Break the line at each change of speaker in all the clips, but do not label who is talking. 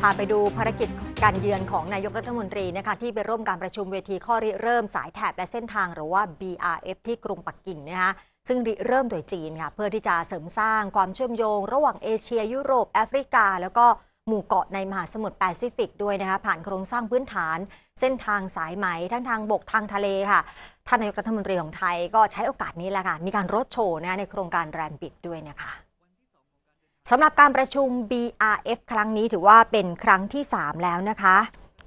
พาไปดูภารกิจการเยือนของนายกรัฐมนตรีนะคะที่ไปร่วมการประชุมเวทีข้อริเริ่มสายแถบและเส้นทางหรือว่า BRF ที่กรุงปักกิ่งนะคะซึ่งริเริ่มโดยจีนค่ะเพื่อที่จะเสริมสร้างความเชื่อมโยง ระหว่างเอเชีย ยุโรปแอฟริกา แล้วก็หมู่เกาะในมหาสมุทรแปซิฟิกด้วยนะคะผ่านโครงสร้างพื้นฐานเส้นทางสายไหมทั้งทางบกทางทะเลค่ะท่านนายกรัฐมนตรีของไทย ก็ใช้โอกาสนี้แหละค่ะมีการรถโชว์นะในโครงการแรมบิดด้วยนะคะสำหรับการประชุม BRF ครั้งนี้ถือว่าเป็นครั้งที่ 3 แล้วนะคะ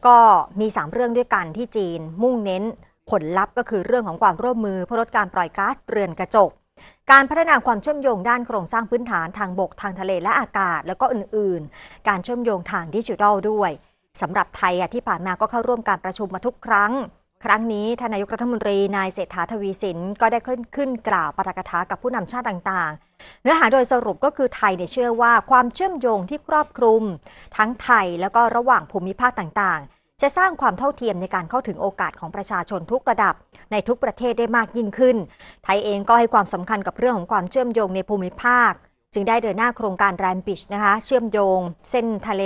ก็มี 3 เรื่องด้วยกันที่จีน มุ่งเน้น ผลลัพธ์ก็คือเรื่องของความร่วมมือเพื่อลดการปล่อยก๊าซเรือนกระจก การพัฒนาความเชื่อมโยงด้านโครงสร้างพื้นฐานทางบกทางทะเลและอากาศ แล้วก็อื่นๆ การเชื่อมโยงทางดิจิทัลด้วยสำหรับไทยที่ผ่านมาก็เข้าร่วมการประชุมมาทุกครั้งครั้งนี้ทานายกรัฐมนตรีนายเศรษฐาทวีสินก็ได้ขึ้นขึ้นกล่าวปาฐกถากับผู้นำชาติต่างๆ เนื้อหาโดยสรุปก็คือไทยเนี่ยเชื่อว่าความเชื่อมโยงที่ครอบคลุม ทั้งไทยแล้วก็ระหว่างภูมิภาคต่างๆ จะสร้างความเท่าเทียมในการเข้าถึงโอกาสของประชาชนทุกระดับ ในทุกประเทศได้มากยิ่งขึ้น ไทยเองก็ให้ความสำคัญกับเรื่องของความเชื่อมโยงในภูมิภาค จึงได้เดินหน้าโครงการแรมบิชนะคะเชื่อมโยง เส้นทะเล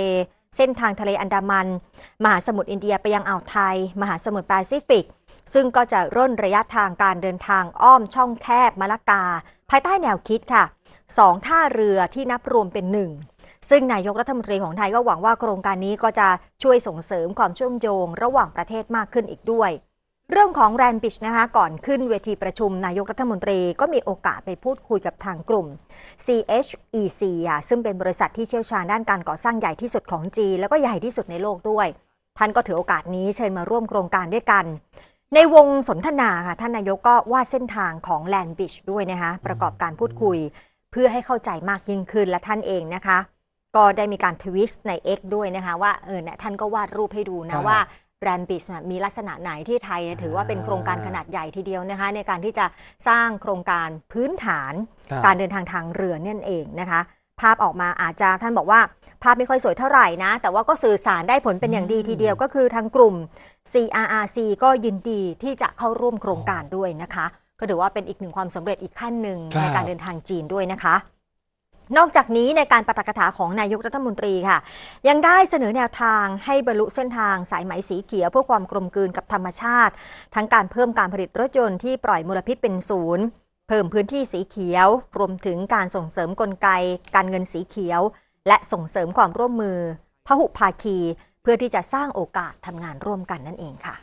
เส้นทางทะเลอันดามัน มหาสมุทรอินเดียไปยังอ่าวไทย มหาสมุทรแปซิฟิก ซึ่งก็จะร่นระยะทางการเดินทางอ้อมช่องแคบมะละกา ภายใต้แนวคิดค่ะสองท่าเรือที่นับรวมเป็นหนึ่งซึ่งนายกรัฐมนตรีของไทยก็หวังว่าโครงการนี้ก็จะช่วยส่งเสริมความเชื่อมโยงระหว่างประเทศมากขึ้นอีกด้วยเรื่องของแรนบิชนะคะ ก่อนขึ้นเวทีประชุมนายกรัฐมนตรีก็มีโอกาสไปพูดคุยกับทางกลุ่ม CHEC ่ะซึ่งเป็นบริษัทที่เชี่ยวชาญด้านการก่อสร้างใหญ่ที่สุดของจีนแล้วก็ใหญ่ที่สุดในโลกด้วย ท่านก็ถือโอกาสนี้เชิญมาร่วมโครงการด้วยกัน ในวงสนทนาค่ะ ท่านนายกก็วาดเส้นทางของแลนบิชด้วยนะคะ ประกอบการพูดคุยเพื่อให้เข้าใจมากยิ่งขึ้น และท่านเองนะคะก็ได้มีการทวิสต์ใน X ด้วยนะคะว่าเออเนี่ยท่านก็วาดรูปให้ดูนะว่าแรนด์บิชมีลักษณะไหนที่ไทย ถือว่าเป็นโครงการขนาดใหญ่ทีเดียวนะคะ ในการที่จะสร้างโครงการพื้นฐาน การเดินทางทางเรือนั่นเองนะคะ ภาพออกมาอาจจะท่านบอกว่า ภาพไม่ค่อยสวยเท่าไหร่นะ แต่ว่าก็สื่อสารได้ผลเป็นอย่างดีทีเดียวก็คือทางกลุ่ม CRRC ก็ยินดีที่จะเข้าร่วมโครงการด้วยนะคะก็ถือว่าเป็นอีกหนึ่งความสำเร็จอีกขั้นหนึ่งในการเดินทางจีนด้วยนะคะนอกจากนี้ในการประกถาของนายกรัฐมนตรีค่ะ ยังได้เสนอแนวทางให้บรรลุเส้นทางสายไหมสีเขียวเพื่อความกลมกลืนกับธรรมชาติทั้งการเพิ่มการผลิตรถยนต์ที่ปล่อยมลพิษเป็นศูนย์ เพิ่มพื้นที่สีเขียว รวมถึงการส่งเสริมกลไก การเงินสีเขียว และส่งเสริมความร่วมมือ พหุภาคี เพื่อที่จะสร้างโอกาสทำงานร่วมกันนั่นเองค่ะ